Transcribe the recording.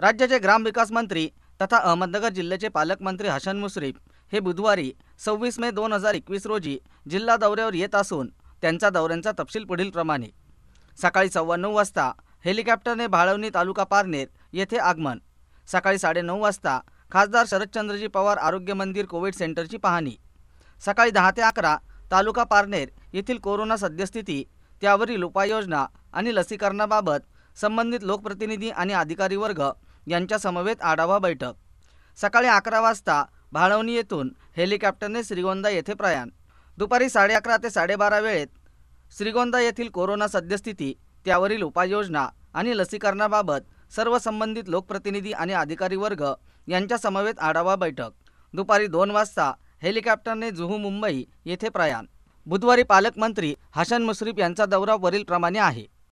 राज्याचे ग्रामविकास मंत्री तथा अहमदनगर जिल्ह्याचे पालकमंत्री हसन मुश्रीफ हे बुधवारी सव्वीस मे दोन हजार एकवीस रोजी जिल्हा दौऱ्यावर येत असून त्यांचा दौऱ्यांचा तपशील पुढीलप्रमाणे सकाळी सव्वा नऊ वाजता हेलिकॉप्टरने भाळवणी तालुका पारनेर येथे आगमन सकाळी साडेनऊ वाजता खासदार शरदचंद्रजी पवार आरोग्य मंदिर कोविड सेंटरची पाहणी सकाळी दहा ते अकरा तालुका पारनेर येथील कोरोना सद्यस्थिती त्यावरील उपाययोजना आणि लसीकरणाबाबत संबंधित लोकप्रतिनिधी आणि अधिकारी वर्ग यांच्या समवेत आढावा बैठक सकाळी अकरा वाजता भाळवणी येथून हेलिकॉप्टरने श्रीगोंदा येथे प्रयाण दुपारी साडे अकरा ते साडेबारा वेळेत श्रीगोंदा येथील कोरोना सद्यस्थिती त्यावरील उपाययोजना आणि लसीकरणाबाबत सर्व संबंधित लोकप्रतिनिधी आणि अधिकारी वर्ग यांच्या समवेत आढावा बैठक दुपारी दोन वाजता हेलिकॉप्टरने जुहू मुंबई येथे प्रयाण बुधवारी पालकमंत्री हसन मुश्रीफ यांचा दौरा वरीलप्रमाणे आहे